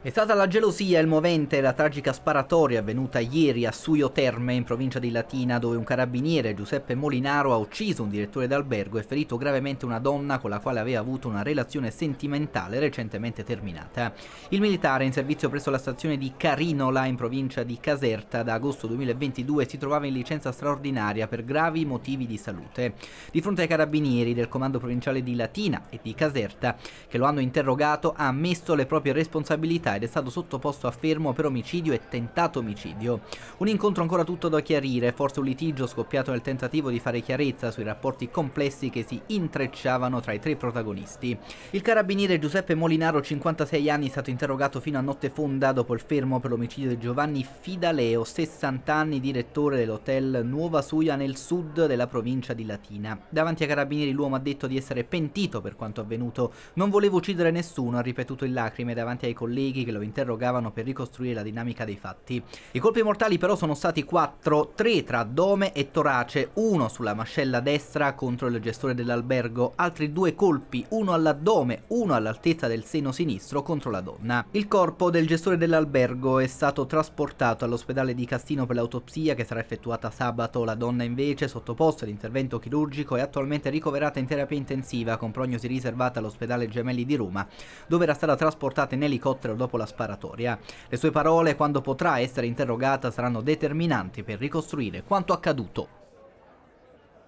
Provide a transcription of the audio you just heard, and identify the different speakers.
Speaker 1: È stata la gelosia il movente la tragica sparatoria avvenuta ieri a Suio Terme in provincia di Latina dove un carabiniere Giuseppe Molinaro ha ucciso un direttore d'albergo e ferito gravemente una donna con la quale aveva avuto una relazione sentimentale recentemente terminata. Il militare in servizio presso la stazione di Carinola in provincia di Caserta da agosto 2022 si trovava in licenza straordinaria per gravi motivi di salute. Di fronte ai carabinieri del comando provinciale di Latina e di Caserta che lo hanno interrogato ha ammesso le proprie responsabilità responsabilità ed è stato sottoposto a fermo per omicidio e tentato omicidio. Un incontro ancora tutto da chiarire, forse un litigio scoppiato nel tentativo di fare chiarezza sui rapporti complessi che si intrecciavano tra i tre protagonisti. Il carabiniere Giuseppe Molinaro, 56 anni, è stato interrogato fino a notte fonda dopo il fermo per l'omicidio di Giovanni Fidaleo, 60 anni, direttore dell'hotel Nuova Suia nel sud della provincia di Latina. Davanti ai carabinieri l'uomo ha detto di essere pentito per quanto avvenuto. Non volevo uccidere nessuno, ha ripetuto in lacrime davanti ai colleghi colleghi che lo interrogavano per ricostruire la dinamica dei fatti. I colpi mortali però sono stati 4, 3 tra addome e torace, uno sulla mascella destra contro il gestore dell'albergo, altri due colpi, uno all'addome, uno all'altezza del seno sinistro contro la donna. Il corpo del gestore dell'albergo è stato trasportato all'ospedale di Castino per l'autopsia che sarà effettuata sabato, la donna invece sottoposta ad intervento chirurgico è attualmente ricoverata in terapia intensiva con prognosi riservata all'ospedale Gemelli di Roma, dove era stata trasportata in elicottero dopo dopo la sparatoria. Le sue parole, quando potrà essere interrogata, saranno determinanti per ricostruire quanto accaduto.